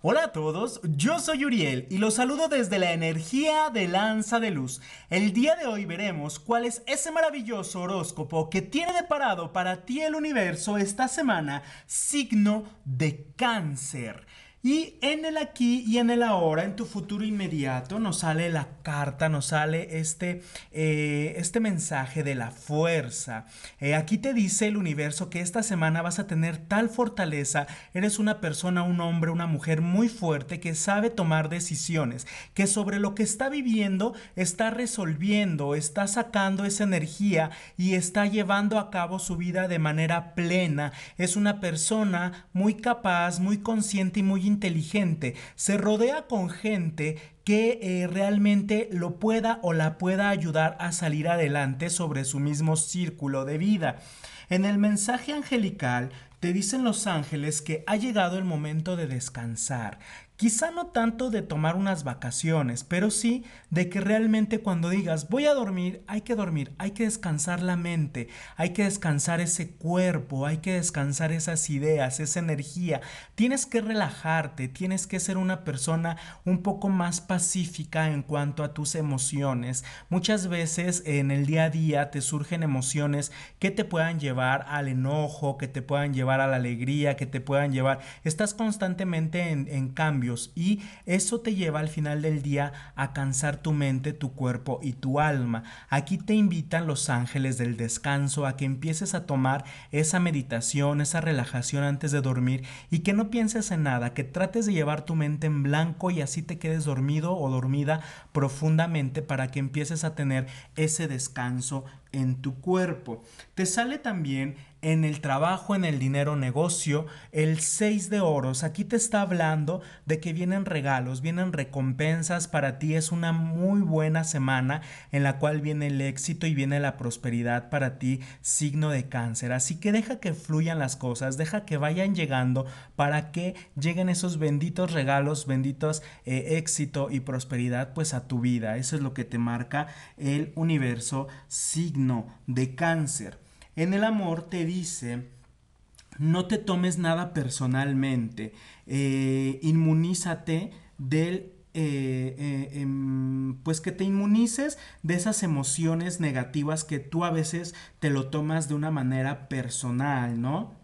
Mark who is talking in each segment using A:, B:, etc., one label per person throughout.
A: Hola a todos, yo soy Uriel y los saludo desde la energía de Lanza de Luz. El día de hoy veremos cuál es ese maravilloso horóscopo que tiene deparado para ti el universo esta semana, signo de cáncer. Y en el aquí y en el ahora, en tu futuro inmediato, nos sale la carta, nos sale este, eh, este mensaje de la fuerza. Eh, aquí te dice el universo que esta semana vas a tener tal fortaleza, eres una persona, un hombre, una mujer muy fuerte que sabe tomar decisiones, que sobre lo que está viviendo está resolviendo, está sacando esa energía y está llevando a cabo su vida de manera plena. Es una persona muy capaz, muy consciente y muy inteligente, se rodea con gente que eh, realmente lo pueda o la pueda ayudar a salir adelante sobre su mismo círculo de vida. En el mensaje angelical te dicen los ángeles que ha llegado el momento de descansar, Quizá no tanto de tomar unas vacaciones, pero sí de que realmente cuando digas voy a dormir, hay que dormir, hay que descansar la mente, hay que descansar ese cuerpo, hay que descansar esas ideas, esa energía. Tienes que relajarte, tienes que ser una persona un poco más pacífica en cuanto a tus emociones. Muchas veces en el día a día te surgen emociones que te puedan llevar al enojo, que te puedan llevar a la alegría, que te puedan llevar. Estás constantemente en, cambio y eso te lleva al final del día a cansar tu mente, tu cuerpo y tu alma. Aquí te invitan los ángeles del descanso a que empieces a tomar esa meditación, esa relajación antes de dormir y que no pienses en nada, que trates de llevar tu mente en blanco y así te quedes dormido o dormida profundamente para que empieces a tener ese descanso en tu cuerpo. Te sale también en el trabajo, en el dinero, negocio. El 6 de oros, aquí te está hablando de que vienen regalos, vienen recompensas para ti. Es una muy buena semana en la cual viene el éxito y viene la prosperidad para ti, signo de cáncer. Así que deja que fluyan las cosas, deja que vayan llegando para que lleguen esos benditos regalos, benditos eh, éxito y prosperidad pues a tu vida. Eso es lo que te marca el universo signo de cáncer en el amor te dice, no te tomes nada personalmente, eh, inmunízate del eh, eh, em, pues que te inmunices de esas emociones negativas que tú a veces te lo tomas de una manera personal, ¿no?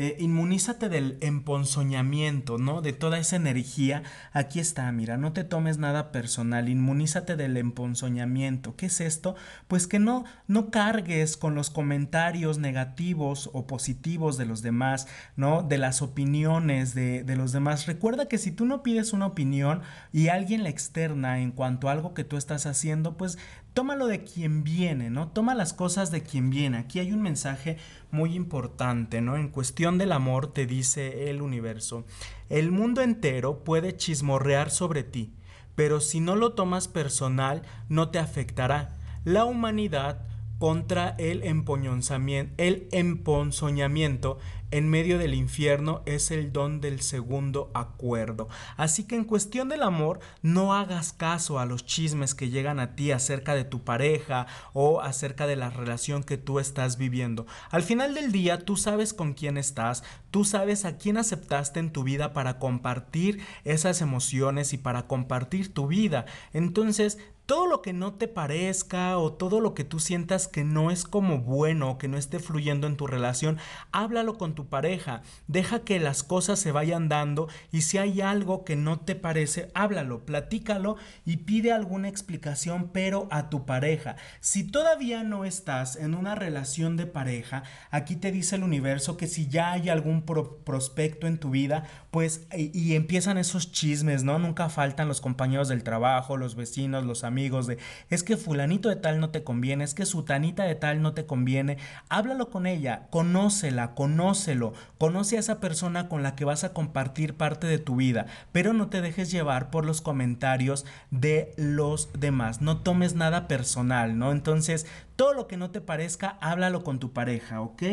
A: Eh, inmunízate del emponzoñamiento, ¿no? De toda esa energía. Aquí está, mira, no te tomes nada personal, inmunízate del emponzoñamiento. ¿Qué es esto? Pues que no, no cargues con los comentarios negativos o positivos de los demás, ¿no? De las opiniones de, de los demás. Recuerda que si tú no pides una opinión y alguien la externa en cuanto a algo que tú estás haciendo, pues tómalo de quien viene, ¿no? Toma las cosas de quien viene. Aquí hay un mensaje muy importante, ¿no? En cuestión del amor te dice el universo, el mundo entero puede chismorrear sobre ti, pero si no lo tomas personal no te afectará. La humanidad contra el empoñonzamiento, el emponzoñamiento en medio del infierno es el don del segundo acuerdo. Así que en cuestión del amor, no hagas caso a los chismes que llegan a ti acerca de tu pareja o acerca de la relación que tú estás viviendo. Al final del día, tú sabes con quién estás, tú sabes a quién aceptaste en tu vida para compartir esas emociones y para compartir tu vida. Entonces, todo lo que no te parezca o todo lo que tú sientas que no es como bueno que no esté fluyendo en tu relación, háblalo con tu pareja, deja que las cosas se vayan dando y si hay algo que no te parece, háblalo, platícalo y pide alguna explicación, pero a tu pareja. Si todavía no estás en una relación de pareja, aquí te dice el universo que si ya hay algún prospecto en tu vida, pues y, y empiezan esos chismes, ¿no? Nunca faltan los compañeros del trabajo, los vecinos, los amigos amigos de, es que fulanito de tal no te conviene, es que sutanita de tal no te conviene, háblalo con ella, conócela, conócelo, conoce a esa persona con la que vas a compartir parte de tu vida, pero no te dejes llevar por los comentarios de los demás, no tomes nada personal, ¿no? Entonces, todo lo que no te parezca, háblalo con tu pareja, ¿ok?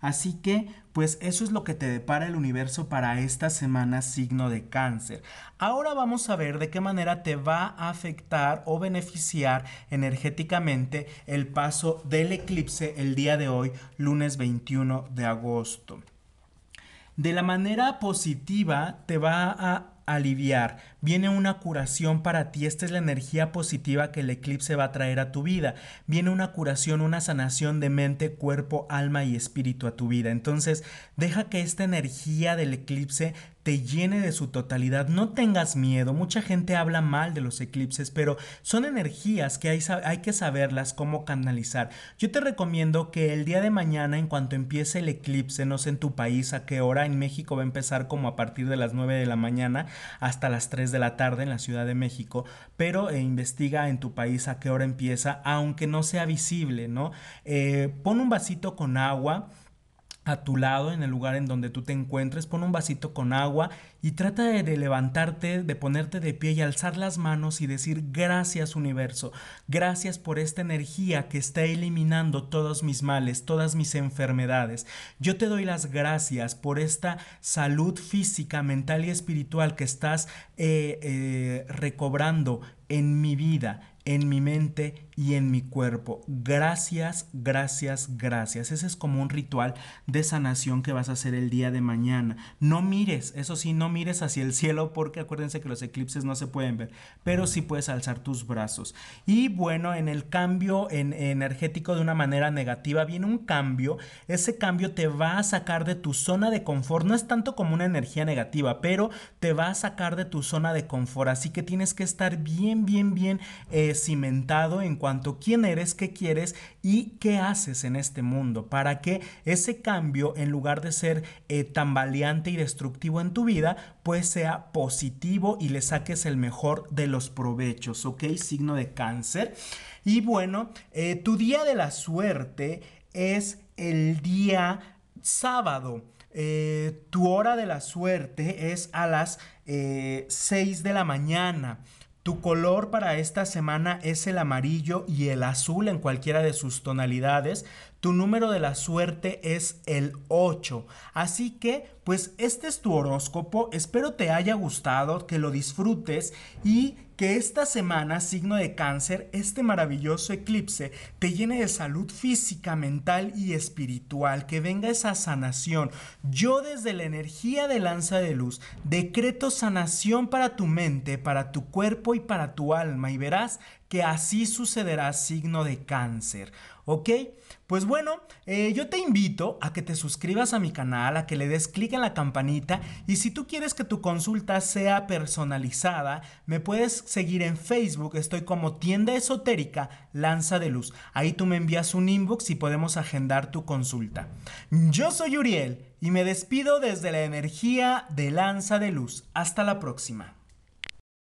A: Así que, pues eso es lo que te depara el universo para esta semana signo de cáncer. Ahora vamos a ver de qué manera te va a afectar o beneficiar energéticamente el paso del eclipse el día de hoy, lunes 21 de agosto. De la manera positiva te va a aliviar. Viene una curación para ti. Esta es la energía positiva que el eclipse va a traer a tu vida. Viene una curación, una sanación de mente, cuerpo, alma y espíritu a tu vida. Entonces, deja que esta energía del eclipse llene de su totalidad. No tengas miedo. Mucha gente habla mal de los eclipses, pero son energías que hay, hay que saberlas cómo canalizar. Yo te recomiendo que el día de mañana, en cuanto empiece el eclipse, no sé en tu país a qué hora, en México va a empezar como a partir de las 9 de la mañana hasta las 3 de la tarde en la Ciudad de México, pero eh, investiga en tu país a qué hora empieza, aunque no sea visible, ¿no? Eh, pon un vasito con agua a tu lado, en el lugar en donde tú te encuentres, pon un vasito con agua y trata de levantarte, de ponerte de pie y alzar las manos y decir gracias universo, gracias por esta energía que está eliminando todos mis males, todas mis enfermedades. Yo te doy las gracias por esta salud física, mental y espiritual que estás eh, eh, recobrando en mi vida en mi mente y en mi cuerpo. Gracias, gracias, gracias. Ese es como un ritual de sanación que vas a hacer el día de mañana. No mires, eso sí, no mires hacia el cielo porque acuérdense que los eclipses no se pueden ver, pero sí puedes alzar tus brazos. Y bueno, en el cambio en, energético de una manera negativa viene un cambio. Ese cambio te va a sacar de tu zona de confort. No es tanto como una energía negativa, pero te va a sacar de tu zona de confort. Así que tienes que estar bien, bien, bien. Eh, cimentado en cuanto quién eres, qué quieres y qué haces en este mundo, para que ese cambio, en lugar de ser tan eh, tambaleante y destructivo en tu vida, pues sea positivo y le saques el mejor de los provechos, ¿ok? Signo de cáncer. Y bueno, eh, tu día de la suerte es el día sábado. Eh, tu hora de la suerte es a las 6 de la mañana. Tu color para esta semana es el amarillo y el azul en cualquiera de sus tonalidades, tu número de la suerte es el 8. Así que, pues este es tu horóscopo. Espero te haya gustado, que lo disfrutes y que esta semana, signo de cáncer, este maravilloso eclipse te llene de salud física, mental y espiritual, que venga esa sanación. Yo desde la energía de lanza de luz decreto sanación para tu mente, para tu cuerpo y para tu alma y verás que así sucederá signo de cáncer. ¿ok? Pues bueno, eh, yo te invito a que te suscribas a mi canal, a que le des clic en la campanita y si tú quieres que tu consulta sea personalizada, me puedes seguir en Facebook, estoy como tienda esotérica Lanza de Luz. Ahí tú me envías un inbox y podemos agendar tu consulta. Yo soy Uriel y me despido desde la energía de Lanza de Luz. Hasta la próxima.